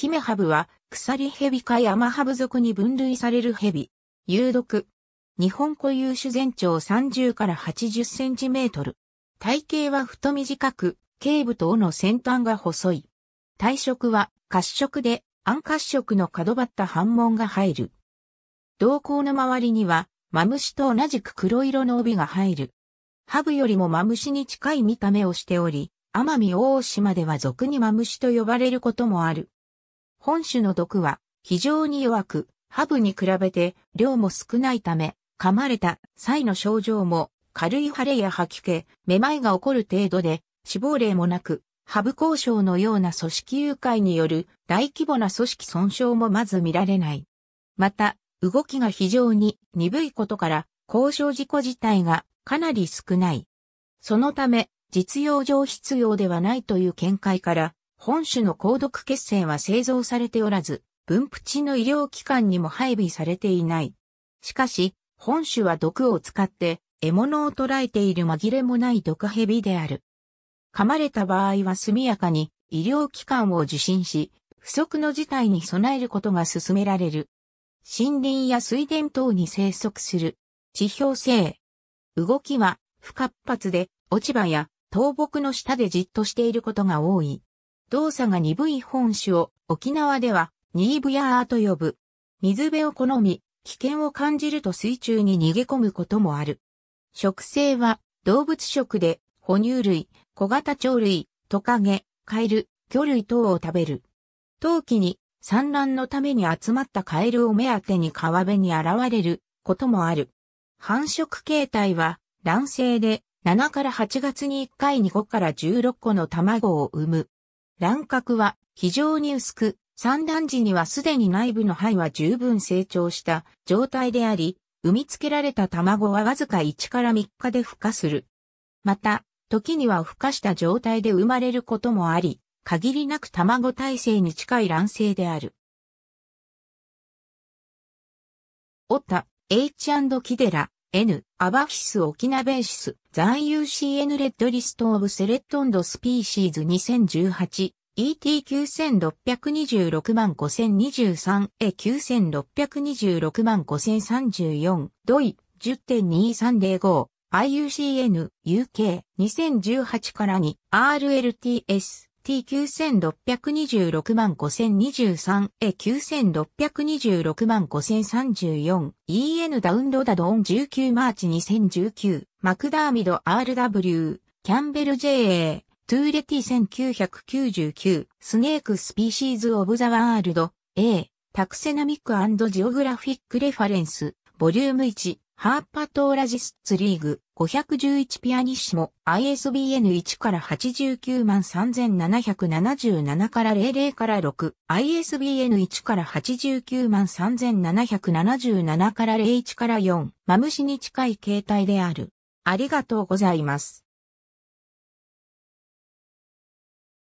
ヒメハブは、鎖ヘビかヤマハブ属に分類されるヘビ。有毒。日本固有種全長30から80センチメートル。体型は太短く、頸部と尾の先端が細い。体色は褐色で、暗褐色の角張った反紋が入る。瞳孔の周りには、マムシと同じく黒色の帯が入る。ハブよりもマムシに近い見た目をしており、奄美大島では俗にマムシと呼ばれることもある。本種の毒は非常に弱く、ハブに比べて量も少ないため、噛まれた際の症状も軽い腫れや吐き気、めまいが起こる程度で、死亡例もなく、ハブ交渉のような組織誘拐による大規模な組織損傷もまず見られない。また、動きが非常に鈍いことから、交渉事故自体がかなり少ない。そのため、実用上必要ではないという見解から、本種の鉱毒血栓は製造されておらず、分布地の医療機関にも配備されていない。しかし、本種は毒を使って獲物を捕らえている紛れもない毒蛇である。噛まれた場合は速やかに医療機関を受診し、不測の事態に備えることが勧められる。森林や水田等に生息する。地表性。動きは不活発で、落ち葉や倒木の下でじっとしていることが多い。動作が鈍い本種を沖縄ではニーブヤーと呼ぶ。水辺を好み、危険を感じると水中に逃げ込むこともある。食性は動物食で哺乳類、小型鳥類、トカゲ、カエル、魚類等を食べる。冬季に産卵のために集まったカエルを目当てに川辺に現れることもある。繁殖形態は卵性で7から8月に1回に5から16個の卵を産む。卵殻は非常に薄く、産卵時にはすでに内部の肺は十分成長した状態であり、産みつけられた卵はわずか1から3日で孵化する。また、時には孵化した状態で生まれることもあり、限りなく卵体制に近い卵性である。オタ、H& キデラ。N、アバフィス・オキナベーシス、残 UCN レッドリスト・オブ・セレットンド・スピーシーズ2018、ET9626 万 5023A9626 万5034ドイ10.2305 IUCN UK2018 からに RLTS T9626 5023A9626 5034 EN ダウンロダドオン19マーチ2019マクダーミド RW キャンベル JA トゥーレティ1999スネークスピーシーズオブザワールド A タクセナミックジオグラフィックレファレンスボリューム1ハーパトーラジスツリーグ511ピアニッシモ ISBN1 から89万3777から00から6 ISBN1 から89万3777から01から4マムシに近い形態である。ありがとうございます。